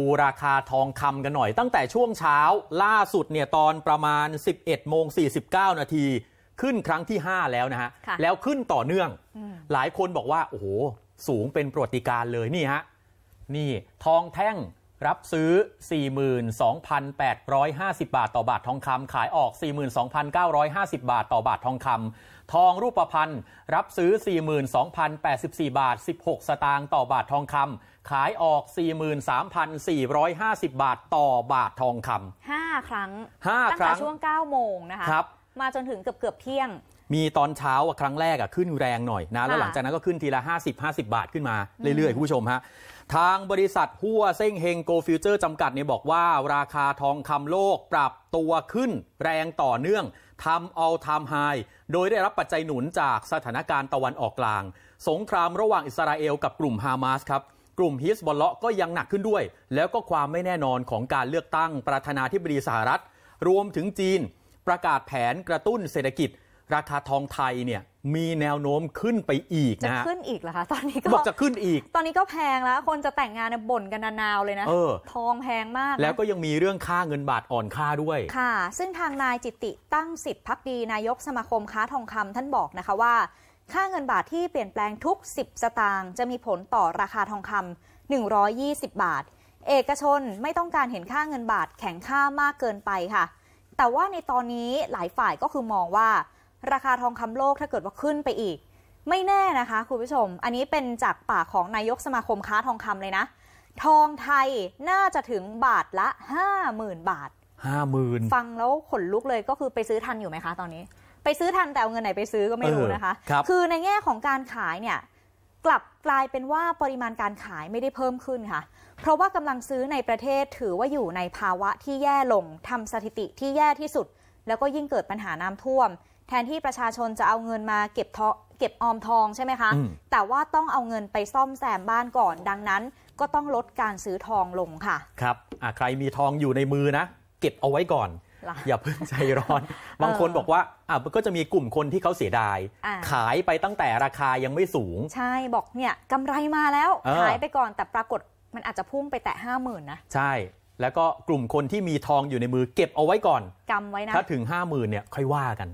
ดูราคาทองคำกันหน่อย ตั้งแต่ช่วงเช้า ล่าสุดเนี่ยตอนประมาณ 11โมง49นาที ขึ้นครั้งที่ 5 แล้วนะฮะ แล้วขึ้นต่อเนื่อง หลายคนบอกว่า โอ้โห สูงเป็นประวัติการเลยนี่ฮะ นี่ทองแท่งรับซื้อ 42,850 บาทต่อบาททองคำขายออก 42,950 บาทต่อบาททองคำทองรูปพรรณรับซื้อ 42,084บาท16 สตางค์ต่อบาททองคำขายออก 43,450 บาทต่อบาททองคำ5ครั้ง5ครั้ง ตั้งแต่ช่วง9โมงนะคะมาจนถึงเกือบเกือบเที่ยงมีตอนเช้าครั้งแรกอะขึ้นแรงหน่อยนะ แล้วหลังจากนั้นก็ขึ้นทีละ 50 50 บาทขึ้นมา เรื่อย ๆคุณผู้ชมฮะ ทางบริษัทหัวเซ้งเฮงโกฟิวเจอร์จำกัดเนี่ยบอกว่า ราคาทองคำโลกปรับตัวขึ้นแรงต่อเนื่องทำเอาทำหาย โดยได้รับปัจจัยหนุนจากสถานการณ์ตะวันออกกลาง สงครามระหว่างอิสราเอลกับกลุ่มฮามาสครับ กลุ่มฮิสบอลเลาะก็ยังหนักขึ้นด้วย แล้วก็ความไม่แน่นอนของการเลือกตั้งประธานาธิบดีสหรัฐรวมถึงจีน ประกาศแผนกระตุ้นเศรษฐกิจราคาทองไทยเนี่ยมีแนวโน้มขึ้นไปอีกนะ จะขึ้นอีกเหรอคะ ตอนนี้ก็บอกจะขึ้นอีก ตอนนี้ก็แพงแล้วคนจะแต่งงานบ่นกันนาวเลยนะออทองแพงมากแล้วก็ยังมีเรื่องค่าเงินบาทอ่อนค่าด้วยค่ะ ซึ่งทางนายจิตติตั้งสิทธิพักดีนายกสมาคมค้าทองคำท่านบอกนะคะว่าค่าเงินบาทที่เปลี่ยนแปลงทุก10สตางค์จะมีผลต่อราคาทองคำ120 บาท เอกชนไม่ต้องการเห็นค่าเงินบาทแข็งค่ามากเกินไปค่ะ แต่ว่าในตอนนี้หลายฝ่ายก็คือมองว่าราคาทองคำโลกถ้าเกิดว่าขึ้นไปอีก ไม่แน่นะคะคุณผู้ชม อันนี้เป็นจากปากของนายกสมาคมค้าทองคำเลยนะทองไทยน่าจะถึงบาทละ 50,000บาท50,000ฟังแล้ว ขนลุกเลยก็คือไปซื้อทันอยู่ไหมคะตอนนี้ ไปซื้อ ทัน แต่เอาเงินไหนไปซื้อก็ไม่รู้นะคะคคือในแง่ของการขายเนี่ยกลับกลายเป็นว่าปริมาณการขายไม่ได้เพิ่มขึ้นค่ะ เพราะว่ากำลังซื้อในประเทศถือว่าอยู่ในภาวะที่แย่ลง ทำสถิติที่แย่ที่สุด แล้วก็ยิ่งเกิดปัญหาน้ำท่วมแทนที่ประชาชนจะเอาเงินมาเก็บทเก็บออมทองใช่ไหมคะแต่ว่าต้องเอาเงินไปซ่อมแซมบ้านก่อนดังนั้นก็ต้องลดการซื้อทองลงค่ะ ครับใครมีทองอยู่ในมือนะเก็บเอาไว้ก่อนอย่าเพิ่งใจร้อนบางคนบอกว่าอ่ะก็จะมีกลุ่มคนที่เขาเสียดาย ขายไปตั้งแต่ราคายังไม่สูง ใช่บอกเนี่ยกำไรมาแล้ว ขายไปก่อนแต่ปรากฏมันอาจจะพุ่งไปแต่ห้าหมื่นนะใช่แล้วก็กลุ่มคนที่มีทองอยู่ในมือเก็บเอาไว้ก่อนกำไว้นะถ้าถึงห้าหมื่นเนี่ยค่อยว่ากัน